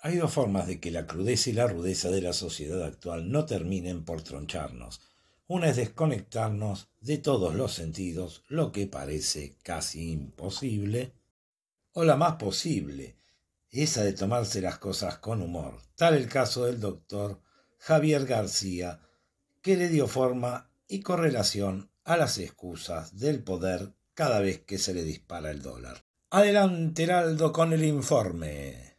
Hay dos formas de que la crudeza y la rudeza de la sociedad actual no terminen por troncharnos. Una es desconectarnos de todos los sentidos, lo que parece casi imposible, o la más posible, esa de tomarse las cosas con humor, tal el caso del doctor Javier García, que le dio forma y correlación a las excusas del poder cada vez que se le dispara el dólar. Adelante, Heraldo, con el informe.